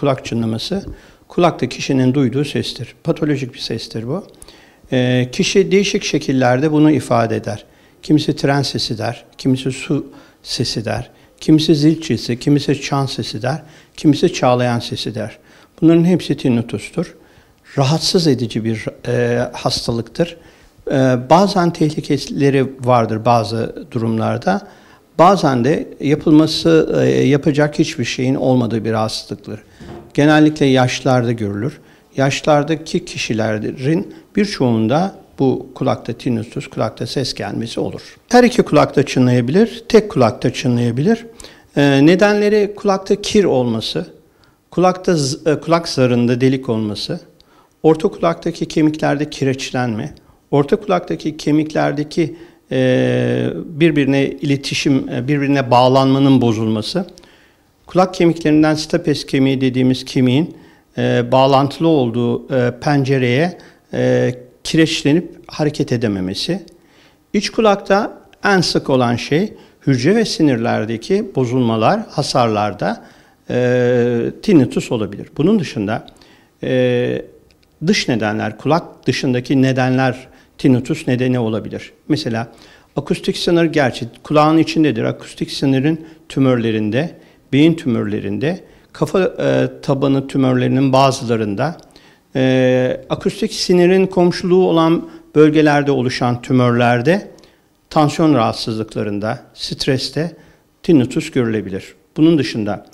kulak çınlaması kulakta kişinin duyduğu sestir. Patolojik bir sestir bu. E, kişi değişik şekillerde bunu ifade eder. Kimisi tren sesi der, kimisi su sesi der, kimisi zil sesi, kimisi çan sesi der, kimisi çağlayan sesi der. Bunların hepsi tinnitustur. Rahatsız edici bir e, hastalıktır. E, bazen tehlikeleri vardır bazı durumlarda. Bazen de yapılması, e, yapacak hiçbir şeyin olmadığı bir hastalıktır genellikle yaşlarda görülür. Yaşlardaki kişilerin birçoğunda bu kulakta tinnitus, kulakta ses gelmesi olur. Her iki kulakta çınlayabilir, tek kulakta çınlayabilir. E, nedenleri kulakta kir olması, kulakta e, kulak zarında delik olması, orta kulaktaki kemiklerde kireçlenme, orta kulaktaki kemiklerdeki e, birbirine iletişim, e, birbirine bağlanmanın bozulması Kulak kemiklerinden stapes kemiği dediğimiz kemiğin e, bağlantılı olduğu e, pencereye e, kireçlenip hareket edememesi. İç kulakta en sık olan şey hücre ve sinirlerdeki bozulmalar, hasarlarda e, tinnitus olabilir. Bunun dışında e, dış nedenler, kulak dışındaki nedenler tinnitus nedeni olabilir. Mesela akustik sınır gerçi kulağın içindedir. Akustik sınırın tümörlerinde beyin tümörlerinde, kafa e, tabanı tümörlerinin bazılarında, e, akustik sinirin komşuluğu olan bölgelerde oluşan tümörlerde, tansiyon rahatsızlıklarında, streste tinnitus görülebilir. Bunun dışında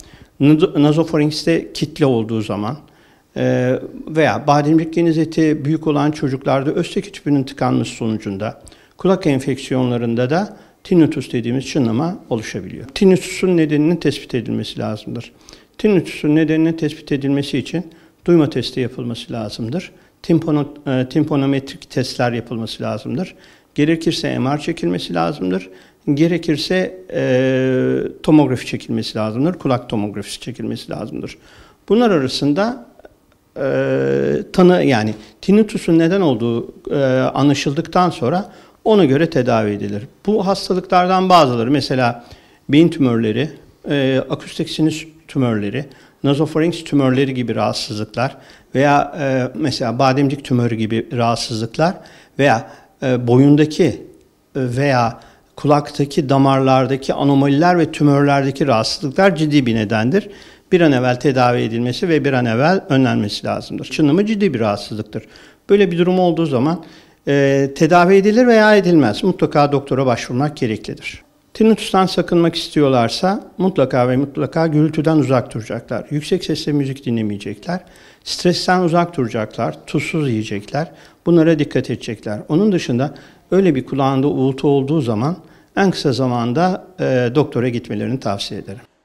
nazofaringste kitle olduğu zaman e, veya bademcik geniz eti büyük olan çocuklarda östek tüpünün tıkanması sonucunda kulak enfeksiyonlarında da tinnitus dediğimiz çınlama oluşabiliyor. Tinnitusun nedeninin tespit edilmesi lazımdır. Tinnitusun nedeninin tespit edilmesi için duyma testi yapılması lazımdır. Timpono, e, timponometrik testler yapılması lazımdır. Gerekirse MR çekilmesi lazımdır. Gerekirse e, tomografi çekilmesi lazımdır. Kulak tomografisi çekilmesi lazımdır. Bunlar arasında e, tanı yani tinnitusun neden olduğu e, anlaşıldıktan sonra ona göre tedavi edilir. Bu hastalıklardan bazıları mesela beyin tümörleri, e, akustik sinüs tümörleri, nazofarinks tümörleri gibi rahatsızlıklar veya e, mesela bademcik tümörü gibi rahatsızlıklar veya e, boyundaki e, veya kulaktaki damarlardaki anomaliler ve tümörlerdeki rahatsızlıklar ciddi bir nedendir. Bir an evvel tedavi edilmesi ve bir an evvel önlenmesi lazımdır. Çınlama ciddi bir rahatsızlıktır. Böyle bir durum olduğu zaman e, tedavi edilir veya edilmez. Mutlaka doktora başvurmak gereklidir. Tinnitus'tan sakınmak istiyorlarsa mutlaka ve mutlaka gürültüden uzak duracaklar. Yüksek sesle müzik dinlemeyecekler. Stresten uzak duracaklar. Tuzsuz yiyecekler. Bunlara dikkat edecekler. Onun dışında öyle bir kulağında uğultu olduğu zaman en kısa zamanda e, doktora gitmelerini tavsiye ederim.